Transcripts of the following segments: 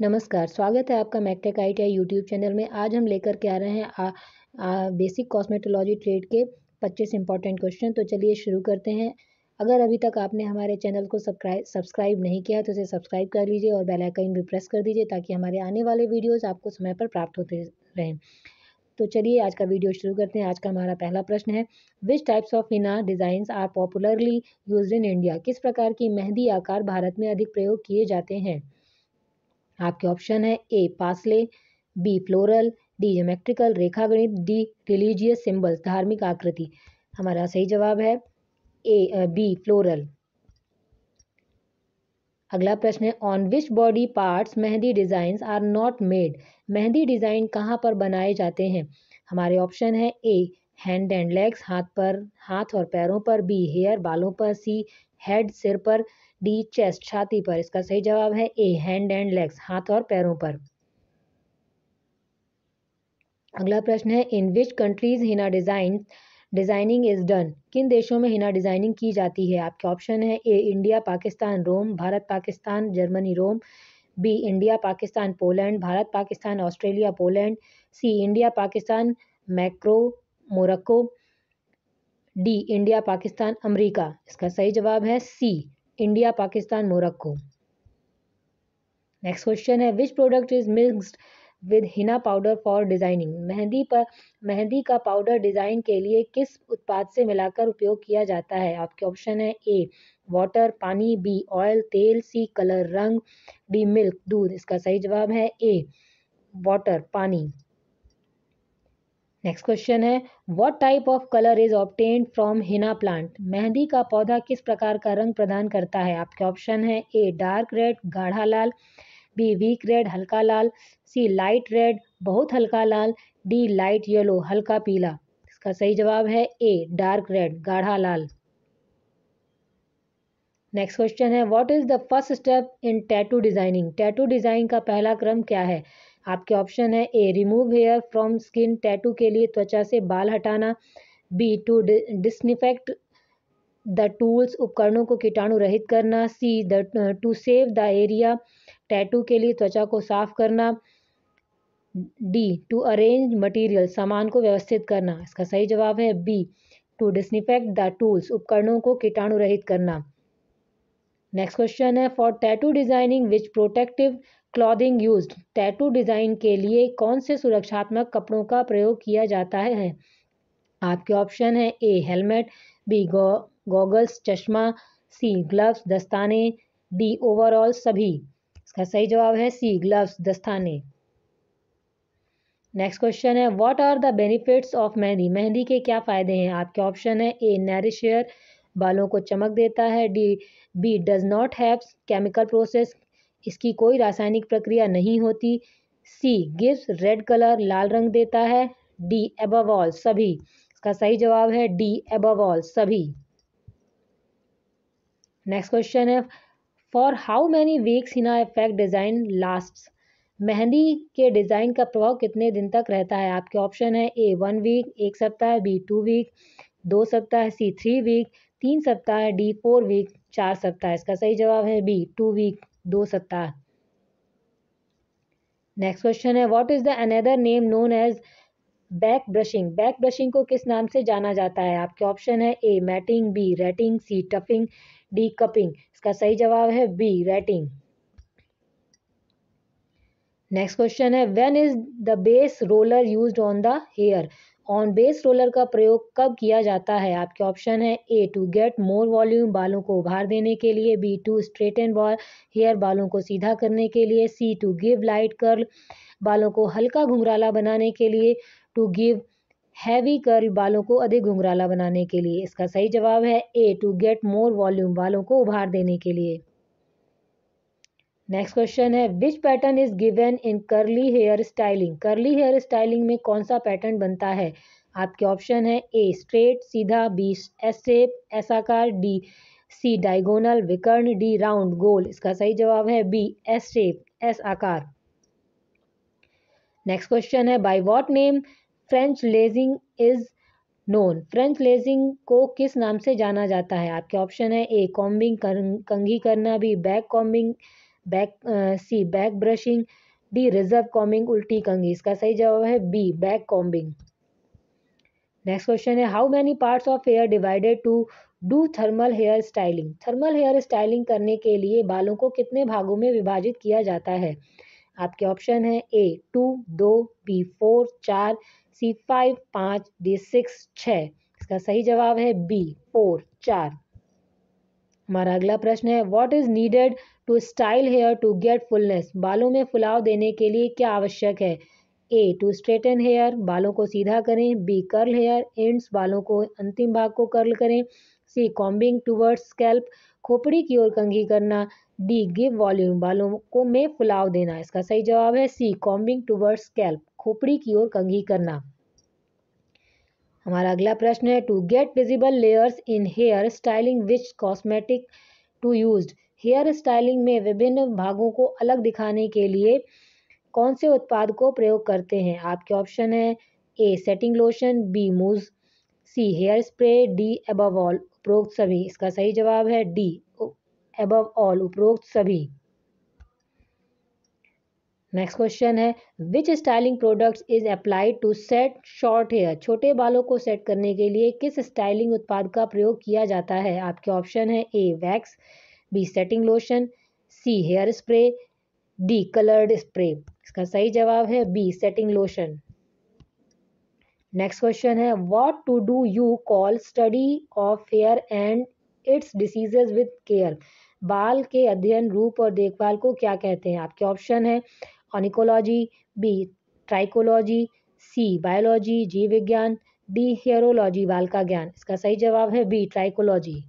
नमस्कार स्वागत है आपका मैकटेक आई यूट्यूब चैनल में आज हम लेकर के आ रहे हैं आ, आ, बेसिक कॉस्मेटोलॉजी ट्रेड के 25 इंपॉर्टेंट क्वेश्चन तो चलिए शुरू करते हैं अगर अभी तक आपने हमारे चैनल को सब्सक्राइब सब्सक्राइब नहीं किया तो इसे सब्सक्राइब कर लीजिए और बेल आइकन भी प्रेस कर दीजिए ताकि हमारे आने वाले वीडियोज़ आपको समय पर प्राप्त होते रहें तो चलिए आज का वीडियो शुरू करते हैं आज का हमारा पहला प्रश्न है which types of henna design are popularly use in India किस प्रकार की मेहंदी आकार भारत में अधिक प्रयोग किए जाते हैं आपके ऑप्शन है A paisley B floral D geometrical रेखा गणित डी रिलीजियस सिंबल्स धार्मिक आकृति हमारा सही जवाब है ए बी फ्लोरल अगला प्रश्न है on which body parts mehndi design are not made mehndi design कहाँ पर बनाए जाते हैं हमारे ऑप्शन है ए हैंड एंड लेग्स हाथ पर हाथ और पैरों पर बी हेयर बालों पर सी हेड सिर पर डी चेस्ट छाती पर इसका सही जवाब है ए हैंड एंड लेग्स हाथ और पैरों पर अगला प्रश्न है in which countries henna design designing is done किन देशों में हिना डिजाइनिंग की जाती है आपके ऑप्शन है A India Pakistan Rome Bharat Pakistan Germany Rome B India Pakistan Poland Bharat Pakistan Australia Poland C India Pakistan macro Morocco D India Pakistan America इसका सही जवाब है C India Pakistan Morocco next question है which product is mixed with henna powder for designing mehndi पर मेहंदी का powder design के लिए किस उत्पाद से मिलाकर उपयोग किया जाता है आपके ऑप्शन है ए वाटर पानी बी ऑयल तेल सी कलर रंग डी मिल्क दूध इसका सही जवाब है ए वाटर पानी नेक्स्ट क्वेश्चन है what type of colour is obtain from henna plant mehndi का पौधा किस प्रकार का रंग प्रदान करता है आपके ऑप्शन है ए डार्क रेड गाढ़ा लाल बी वीक रेड हल्का लाल सी लाइट रेड बहुत हल्का लाल डी लाइट येलो हल्का पीला इसका सही जवाब है ए डार्क रेड गाढ़ा लाल नेक्स्ट क्वेश्चन है what is the first step in tattoo designing tattoo design का पहला क्रम क्या है आपके ऑप्शन है A remove hair from skin tattoo के लिए त्वचा से बाल हटाना B to disinfect the tools उपकरणों को कीटाणु रहित करना C the to shave the area tattoo के लिए त्वचा को साफ करना डी टू अरेंज मटीरियल सामान को व्यवस्थित करना इसका सही जवाब है B to disinfect the tools उपकरणों को कीटाणु रहित करना नेक्स्ट क्वेश्चन है for tattoo designing which protective clothing use tattoo design के लिए कौन से सुरक्षात्मक कपड़ों का प्रयोग किया जाता है आपके ऑप्शन है ए हेलमेट बी गॉगल्स चश्मा सी ग्लव्स दस्ताने डी ओवरऑल सभी इसका सही जवाब है सी ग्लव्स दस्ताने नेक्स्ट क्वेश्चन है what are the benefits of mehndi mehndi के क्या फ़ायदे हैं आपके ऑप्शन है ए नरिशियर बालों को चमक देता है D B does not have chemical process इसकी कोई रासायनिक प्रक्रिया नहीं होती सी गिव्स रेड कलर लाल रंग देता है डी एबव ऑल सभी इसका सही जवाब है डी एबव ऑल सभी नेक्स्ट क्वेश्चन है for how many weeks henna effect design last mehndi के डिज़ाइन का प्रभाव कितने दिन तक रहता है आपके ऑप्शन है ए वन वीक एक सप्ताह बी टू वीक दो सप्ताह सी थ्री वीक तीन सप्ताह डी फोर वीक चार सप्ताह इसका सही जवाब है बी टू वीक दो सत्ता नेक्स्ट क्वेश्चन है what is the another name known as back brushing back brushing को किस नाम से जाना जाता है आपके ऑप्शन है A matting B ratting C tuffing D cupping इसका सही जवाब है बी रेटिंग नेक्स्ट क्वेश्चन है when is the base roller used on the hair on base roller का प्रयोग कब किया जाता है आपके ऑप्शन है A to get more volume बालों को उभार देने के लिए B to straight and ball hair बालों को सीधा करने के लिए C to give light curl बालों को हल्का घुंघराला बनाने के लिए टू गिव हैवी कर्ल बालों को अधिक घुंघराला बनाने के लिए इसका सही जवाब है A to get more volume बालों को उभार देने के लिए नेक्स्ट क्वेश्चन है which pattern is given in curly hair styling curly hair styling में कौन सा पैटर्न बनता है आपके ऑप्शन है ए स्ट्रेट सीधा बी एस एस एसाकार डी सी डायगोनल विकर्ण डी राउंड गोल इसका सही जवाब है बी एस शेप एस आकार नेक्स्ट क्वेश्चन है by what name French lacing is known French lacing को किस नाम से जाना जाता है आपके ऑप्शन है ए कॉम्बिंग कंघी करना B back combing back C back brushing D reverse combing उल्टी कंगी इसका सही जवाब है B back combing next question है how many parts of hair divided to do thermal hair styling thermal hair styling करने के लिए बालों को कितने भागों में विभाजित किया जाता है आपके ऑप्शन है ए टू दो बी फोर चार सी फाइव पाँच डी सिक्स छ इसका सही जवाब है बी फोर चार हमारा अगला प्रश्न है what is needed to style hair to get fullness बालों में फुलाव देने के लिए क्या आवश्यक है ए टू स्ट्रेटन हेयर बालों को सीधा करें बी कर्ल हेयर एंड्स बालों को अंतिम भाग को कर्ल करें सी कॉम्बिंग टूवर्ड्स स्कैल्प खोपड़ी की ओर कंघी करना डी गिव वॉल्यूम बालों को में फुलाव देना इसका सही जवाब है सी कॉम्बिंग टूवर्ड्स स्कैल्प खोपड़ी की ओर कंघी करना हमारा अगला प्रश्न है to get visible layers in hair styling which cosmetic to use hair styling में विभिन्न भागों को अलग दिखाने के लिए कौन से उत्पाद को प्रयोग करते हैं आपके ऑप्शन है ए setting lotion B mousse C hair spray D above all उपरोक्त सभी इसका सही जवाब है डी एबव ऑल उपरोक्त सभी नेक्स्ट क्वेश्चन है which styling products is applied to set short hair छोटे बालों को सेट करने के लिए किस स्टाइलिंग उत्पाद का प्रयोग किया जाता है आपके ऑप्शन है A wax B setting lotion C hair spray D coloured spray इसका सही जवाब है B setting lotion next question है what to do you call study of hair and its diseases with care बाल के अध्ययन रूप और देखभाल को क्या कहते हैं आपके ऑप्शन है onychology B trichology C biology जीव विज्ञान डी हेयरोलॉजी बाल का ज्ञान इसका सही जवाब है बी ट्राइकोलॉजी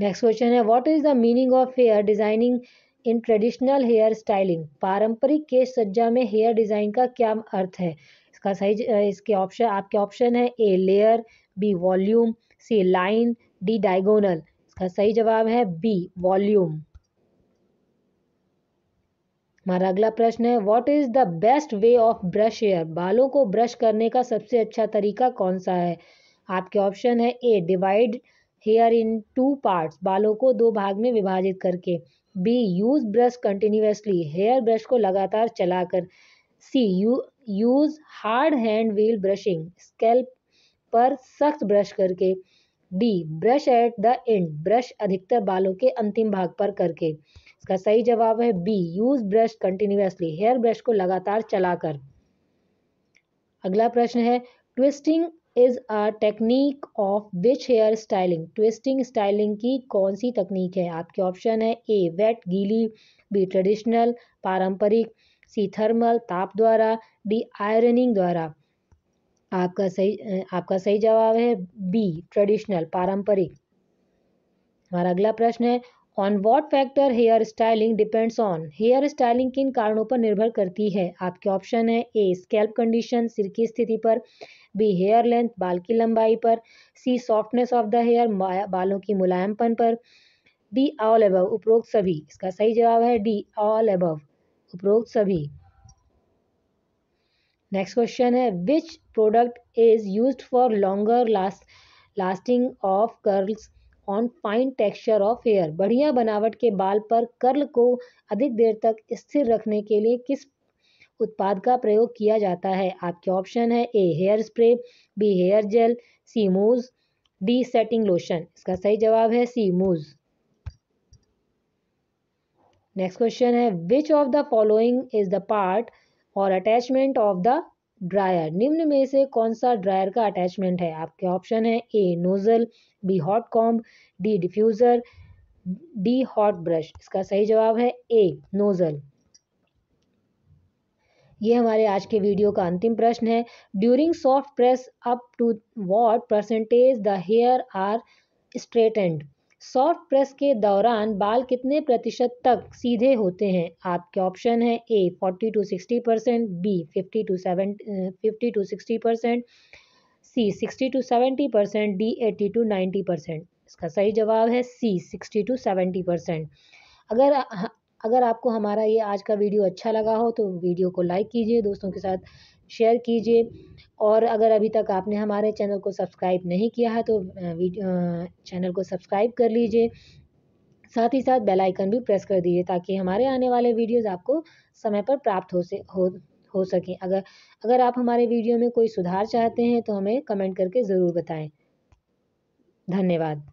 नेक्स्ट क्वेश्चन है what is the meaning of hair designing in traditional hair styling पारंपरिक केश सज्जा में हेयर डिज़ाइन का क्या अर्थ है इसका सही इसके ऑप्शन आपके ऑप्शन है A layer B volume C line D diagonal इसका सही जवाब है बी वॉल्यूम हमारा अगला प्रश्न है what is the best way of brush hair बालों को ब्रश करने का सबसे अच्छा तरीका कौन सा है आपके ऑप्शन है A divide hair in two parts बालों को दो भाग में विभाजित करके B use brush continuously hair brush को लगातार चलाकर C you use hard hand wheel brushing scalp पर सख्त ब्रश करके D brush at the end brush अधिकतर बालों के अंतिम भाग पर करके इसका सही जवाब है B use brush continuously hair brush को लगातार चलाकर अगला प्रश्न है twisting is a technique of which hair styling twisting styling की कौन सी तकनीक है आपके ऑप्शन है ए वेट गीली बी ट्रेडिशनल पारंपरिक सी थर्मल ताप द्वारा डी आयरनिंग द्वारा आपका सही आपका सही जवाब है बी ट्रेडिशनल पारंपरिक हमारा अगला प्रश्न है on what factor hair styling depends on hair styling किन कारणों पर निर्भर करती है आपके ऑप्शन है ए स्केल्प कंडीशन सिर की स्थिति पर बी हेयर लेंथ बाल की लंबाई पर C softness of the hair बालों की मुलायमपन पर डी ऑल एबव उपरोक्त सभी इसका सही जवाब है डी ऑल एबव उपरोक्त सभी नेक्स्ट क्वेश्चन है which product is use for longer last lasting of curls on fine texture of hair बढ़िया बनावट के बाल पर कर्ल को अधिक देर तक स्थिर रखने के लिए किस उत्पाद का प्रयोग किया जाता है आपके ऑप्शन है A hair spray B hair gel C mousse D setting lotion इसका सही जवाब है सी मूज नेक्स्ट क्वेश्चन है which of the following is the part or attachment of the dryer निम्न में से कौन सा ड्रायर का अटैचमेंट है आपके ऑप्शन है A nozzle B hot comb D diffuser D hot brush इसका सही जवाब है ए नोज़ल ये हमारे आज के वीडियो का अंतिम प्रश्न है during soft press up to what percentage the hair are straightened soft press के दौरान बाल कितने प्रतिशत तक सीधे होते हैं आपके ऑप्शन है A forty to sixty percent B fifty to seven fifty to sixty percent C sixty to seventy percent D eighty to ninety percent इसका सही जवाब है C sixty to seventy percent अगर अगर आपको हमारा ये आज का वीडियो अच्छा लगा हो तो वीडियो को लाइक कीजिए दोस्तों के साथ शेयर कीजिए और अगर अभी तक आपने हमारे चैनल को सब्सक्राइब नहीं किया है तो चैनल को सब्सक्राइब कर लीजिए साथ ही साथ बेल आइकन भी प्रेस कर दीजिए ताकि हमारे आने वाले वीडियोस आपको समय पर प्राप्त हो से हो हो सकें अगर अगर आप हमारे वीडियो में कोई सुधार चाहते हैं तो हमें कमेंट करके ज़रूर बताएं धन्यवाद